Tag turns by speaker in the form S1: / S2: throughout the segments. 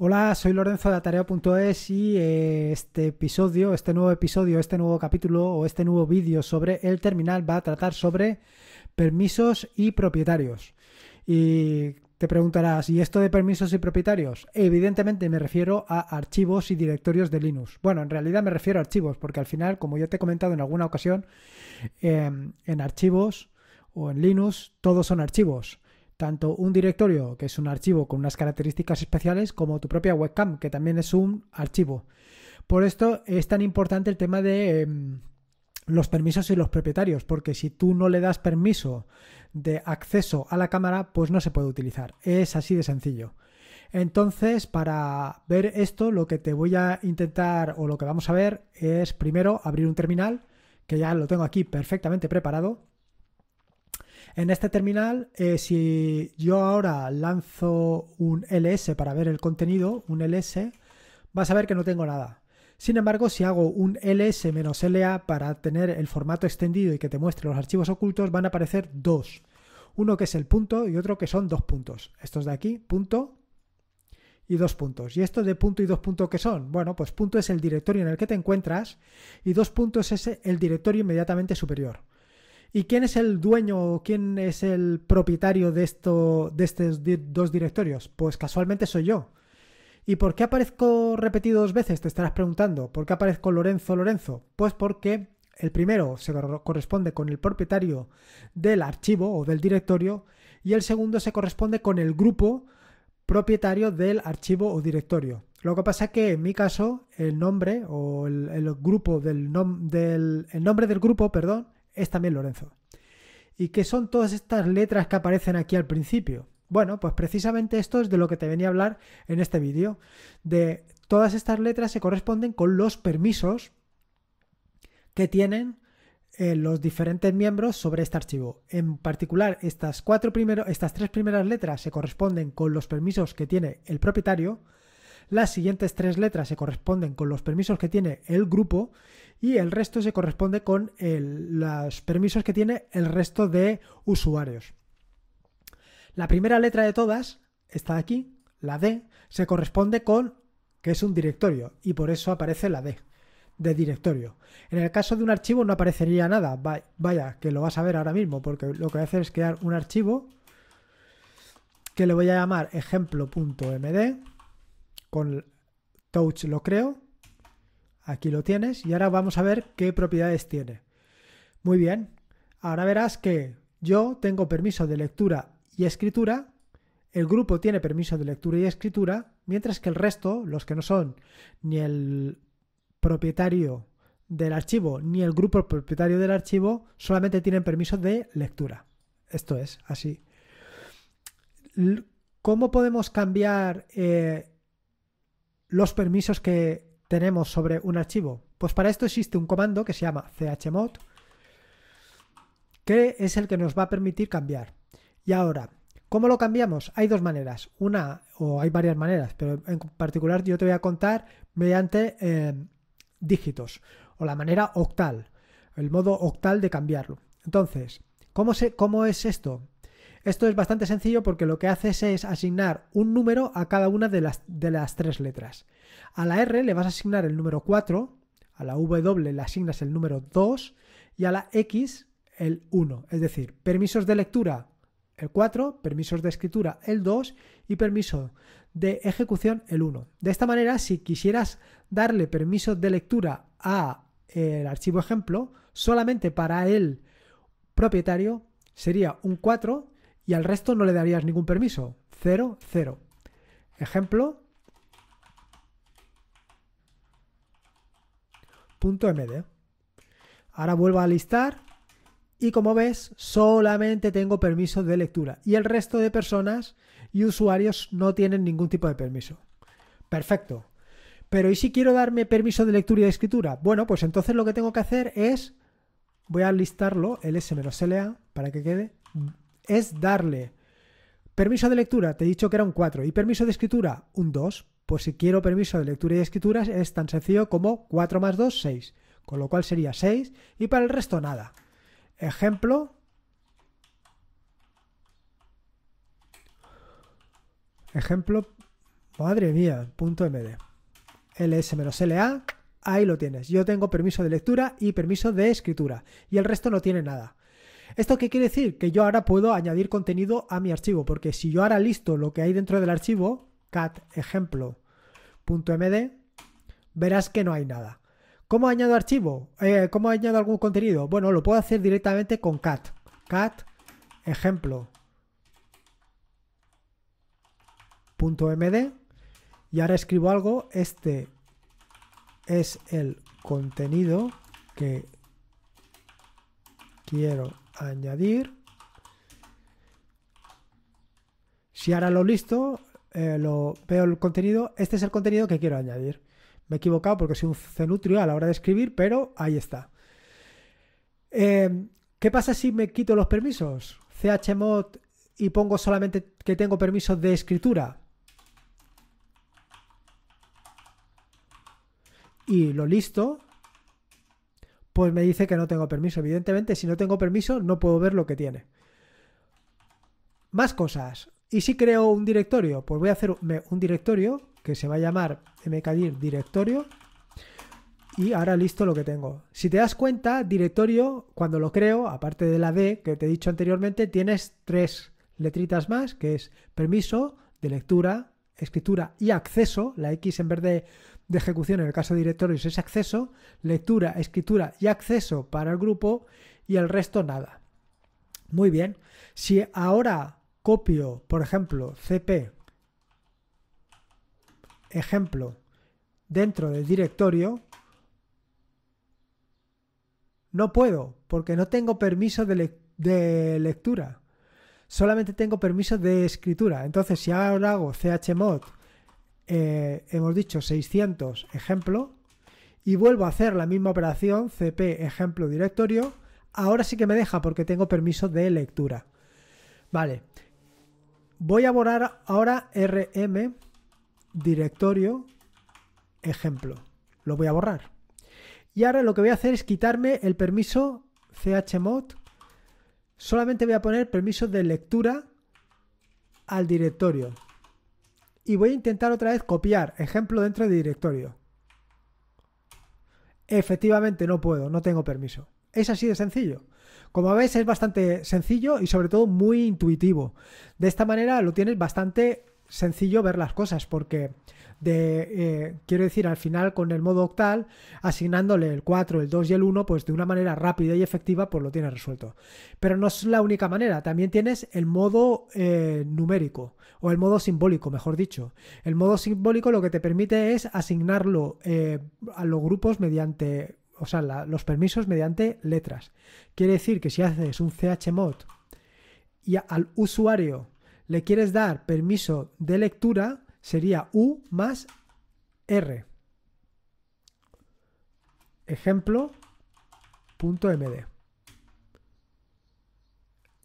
S1: Hola, soy Lorenzo de Atareo.es y eh, este episodio, este nuevo episodio, este nuevo capítulo o este nuevo vídeo sobre el terminal va a tratar sobre permisos y propietarios. Y te preguntarás, ¿y esto de permisos y propietarios? Evidentemente me refiero a archivos y directorios de Linux. Bueno, en realidad me refiero a archivos, porque al final, como ya te he comentado en alguna ocasión, em, en archivos o en Linux todos son archivos tanto un directorio, que es un archivo con unas características especiales, como tu propia webcam, que también es un archivo. Por esto es tan importante el tema de em, los permisos y los propietarios, porque si tú no le das permiso de acceso a la cámara, pues no se puede utilizar. Es así de sencillo. Entonces, para ver esto, lo que te voy a intentar o lo que vamos a ver es primero abrir un terminal, que ya lo tengo aquí perfectamente preparado. En este terminal, eh, si yo ahora lanzo un ls para ver el contenido, un ls, vas a ver que no tengo nada. Sin embargo, si hago un ls-la para tener el formato extendido y que te muestre los archivos ocultos, van a aparecer dos. Uno que es el punto y otro que son dos puntos. Estos de aquí, punto y dos puntos. ¿Y esto de punto y dos puntos qué son? Bueno, pues punto es el directorio en el que te encuentras y dos puntos es el directorio inmediatamente superior. ¿Y quién es el dueño o quién es el propietario de, esto, de estos dos directorios? Pues casualmente soy yo. ¿Y por qué aparezco repetido dos veces? Te estarás preguntando. ¿Por qué aparezco Lorenzo Lorenzo? Pues porque el primero se corresponde con el propietario del archivo o del directorio y el segundo se corresponde con el grupo propietario del archivo o directorio. Lo que pasa es que en mi caso el nombre o el, grupo del, nom, del el nombre del grupo, perdón, es también Lorenzo. ¿Y qué son todas estas letras que aparecen aquí al principio? Bueno, pues precisamente esto es de lo que te venía a hablar en este vídeo, de todas estas letras se corresponden con los permisos que tienen eh, los diferentes miembros sobre este archivo. En particular, estas, cuatro estas tres primeras letras se corresponden con los permisos que tiene el propietario, las siguientes tres letras se corresponden con los permisos que tiene el grupo y el resto se corresponde con los permisos que tiene el resto de usuarios. La primera letra de todas está aquí, la D, se corresponde con que es un directorio y por eso aparece la D de directorio. En el caso de un archivo no aparecería nada, vaya, que lo vas a ver ahora mismo, porque lo que voy a hacer es crear un archivo que le voy a llamar ejemplo.md con touch lo creo. Aquí lo tienes. Y ahora vamos a ver qué propiedades tiene. Muy bien. Ahora verás que yo tengo permiso de lectura y escritura. El grupo tiene permiso de lectura y escritura, mientras que el resto, los que no son ni el propietario del archivo ni el grupo propietario del archivo, solamente tienen permiso de lectura. Esto es así. ¿Cómo podemos cambiar eh, los permisos que tenemos sobre un archivo? Pues para esto existe un comando que se llama chmod, que es el que nos va a permitir cambiar. Y ahora, ¿cómo lo cambiamos? Hay dos maneras. Una, o hay varias maneras, pero en particular yo te voy a contar mediante eh, dígitos, o la manera octal, el modo octal de cambiarlo. Entonces, cómo es esto? Esto es bastante sencillo porque lo que haces es asignar un número a cada una de las, de las tres letras. A la R le vas a asignar el número 4, a la W le asignas el número 2 y a la X el 1. Es decir, permisos de lectura el 4, permisos de escritura el 2 y permiso de ejecución el 1. De esta manera, si quisieras darle permiso de lectura a eh, el archivo ejemplo, solamente para el propietario sería un 4 y al resto no le darías ningún permiso. Cero, cero. Ejemplo. Punto .md. Ahora vuelvo a listar y como ves, solamente tengo permiso de lectura y el resto de personas y usuarios no tienen ningún tipo de permiso. Perfecto. Pero ¿y si quiero darme permiso de lectura y de escritura? Bueno, pues entonces lo que tengo que hacer es, voy a listarlo, ls-la, para que quede es darle permiso de lectura, te he dicho que era un 4, y permiso de escritura, un 2. Pues si quiero permiso de lectura y escritura, es tan sencillo como 4 más 2, 6. Con lo cual sería 6 y para el resto nada. Ejemplo. Ejemplo. Madre mía, punto MD. LS-LA. Ahí lo tienes. Yo tengo permiso de lectura y permiso de escritura. Y el resto no tiene nada. ¿Esto qué quiere decir? Que yo ahora puedo añadir contenido a mi archivo, porque si yo ahora listo lo que hay dentro del archivo, cat ejemplo.md, verás que no hay nada. ¿Cómo añado archivo? Eh, ¿Cómo añado algún contenido? Bueno, lo puedo hacer directamente con cat. cat ejemplo.md, y ahora escribo algo, este es el contenido que quiero añadir. Si ahora lo listo, eh, lo, veo el contenido, este es el contenido que quiero añadir. Me he equivocado porque soy un cenutrio a la hora de escribir, pero ahí está. Em, ¿Qué pasa si me quito los permisos? chmod y pongo solamente que tengo permisos de escritura. Y lo listo, pues me dice que no tengo permiso. Evidentemente, si no tengo permiso, no puedo ver lo que tiene. Más cosas. ¿Y si creo un directorio? Pues voy a hacer un directorio que se va a llamar mkdir directorio. Y ahora listo lo que tengo. Si te das cuenta, directorio, cuando lo creo, aparte de la D que te he dicho anteriormente, tienes tres letritas más, que es permiso de lectura, escritura y acceso. La X en verde. de de ejecución, en el caso de directorios es acceso, lectura, escritura y acceso para el grupo y el resto nada. Muy bien, si ahora copio, por ejemplo, cp, ejemplo, dentro del directorio, no puedo, porque no tengo permiso de, lectura solamente tengo permiso de escritura. Entonces, si ahora hago chmod eh, hemos dicho 600 ejemplo y vuelvo a hacer la misma operación cp ejemplo directorio. Ahora sí que me deja porque tengo permiso de lectura. Vale. Voy a borrar ahora rm directorio ejemplo. Lo voy a borrar. Y ahora lo que voy a hacer es quitarme el permiso chmod. Solamente voy a poner permiso de lectura al directorio y voy a intentar otra vez copiar ejemplo dentro de directorio. Efectivamente no puedo, no tengo permiso. Es así de sencillo. Como veis es bastante sencillo y sobre todo muy intuitivo. De esta manera lo tienes bastante sencillo ver las cosas, porque de, eh, quiero decir, al final con el modo octal, asignándole el 4, el 2 y el 1, pues de una manera rápida y efectiva, pues lo tienes resuelto. Pero no es la única manera, también tienes el modo eh, numérico o el modo simbólico, mejor dicho. El modo simbólico lo que te permite es asignarlo eh, a los grupos mediante, o sea, los permisos mediante letras. Quiere decir que si haces un chmod y al usuario le quieres dar permiso de lectura, sería U más R. Ejemplo, punto MD.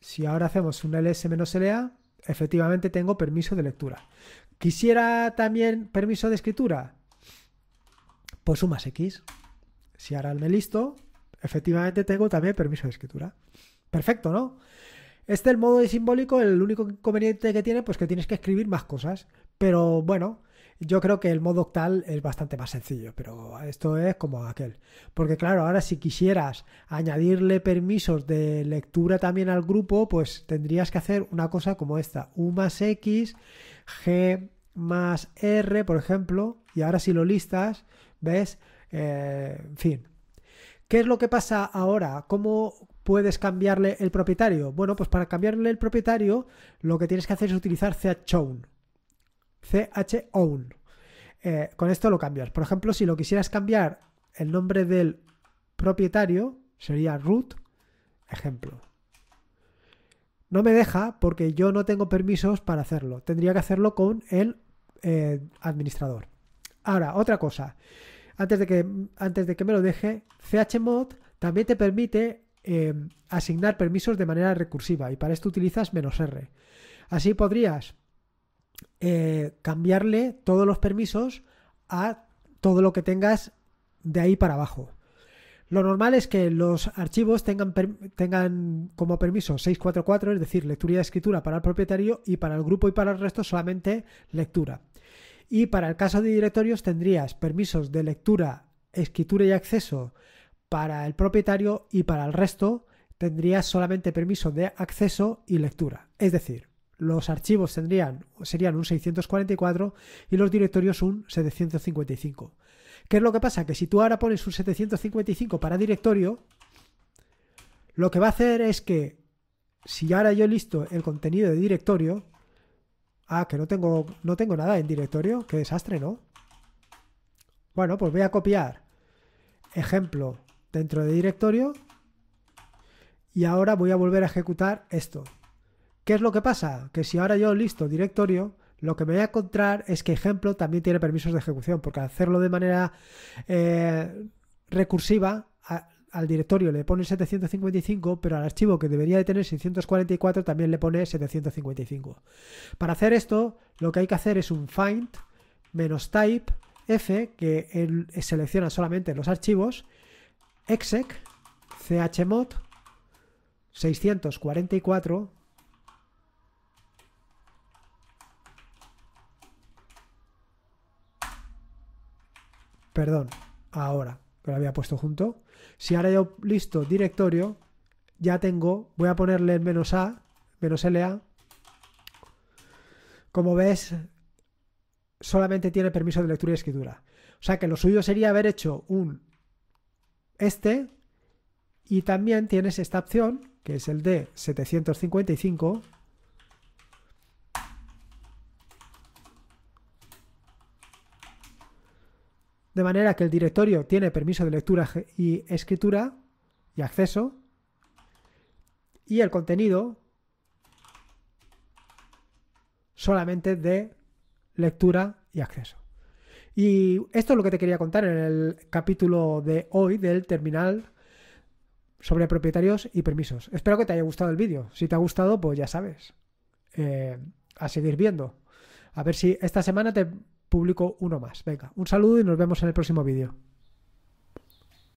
S1: Si ahora hacemos un ls-la, efectivamente tengo permiso de lectura. ¿Quisiera también permiso de escritura? Pues más x. Si ahora me listo, efectivamente tengo también permiso de escritura. Perfecto, ¿no? Este el modo de simbólico, el único inconveniente que tiene, pues que tienes que escribir más cosas. Pero bueno, yo creo que el modo octal es bastante más sencillo, pero esto es como aquel. Porque claro, ahora si quisieras añadirle permisos de lectura también al grupo, pues tendrías que hacer una cosa como esta. U más X, G más R, por ejemplo. Y ahora si lo listas, ves, eh, en fin. ¿Qué es lo que pasa ahora? ¿Cómo, puedes cambiarle el propietario? Bueno, pues para cambiarle el propietario lo que tienes que hacer es utilizar chown chown eh, con esto lo cambias. Por ejemplo, si lo quisieras cambiar, el nombre del propietario sería root, ejemplo. No me deja porque yo no tengo permisos para hacerlo. Tendría que hacerlo con el eh, administrador. Ahora, otra cosa. Antes de, que, antes de que me lo deje, chmod también te permite Em, asignar permisos de manera recursiva y para esto utilizas menos R. Así podrías eh, cambiarle todos los permisos a todo lo que tengas de ahí para abajo. Lo normal es que los archivos tengan, tengan como permiso 644, es decir, lectura y escritura para el propietario y para el grupo y para el resto solamente lectura. Y para el caso de directorios tendrías permisos de lectura, escritura y acceso para el propietario y para el resto tendría solamente permiso de acceso y lectura. Es decir, los archivos tendrían, serían un 644 y los directorios un 755. ¿Qué es lo que pasa? Que si tú ahora pones un 755 para directorio, lo que va a hacer es que si ahora yo listo el contenido de directorio, ah, que no tengo, no tengo nada en directorio, qué desastre, ¿no? Bueno, pues voy a copiar ejemplo dentro de directorio y ahora voy a volver a ejecutar esto. ¿Qué es lo que pasa? Que si ahora yo listo directorio, lo que me voy a encontrar es que ejemplo también tiene permisos de ejecución, porque al hacerlo de manera eh, recursiva, al directorio le pone 755, pero al archivo que debería de tener 644 también le pone 755. Para hacer esto, lo que hay que hacer es un find menos type f, que selecciona solamente los archivos, exec chmod 644 perdón, ahora que lo había puesto junto si ahora yo listo directorio ya tengo, voy a ponerle menos a menos la como ves solamente tiene permiso de lectura y escritura o sea que lo suyo sería haber hecho un este y también tienes esta opción que es el de 755 de manera que el directorio tiene permiso de lectura y escritura y acceso y el contenido solamente de lectura y acceso. Y esto es lo que te quería contar en el capítulo de hoy del terminal sobre propietarios y permisos. Espero que te haya gustado el vídeo. Si te ha gustado, pues ya sabes. Eh, a seguir viendo. A ver si esta semana te publico uno más. Venga, un saludo y nos vemos en el próximo vídeo.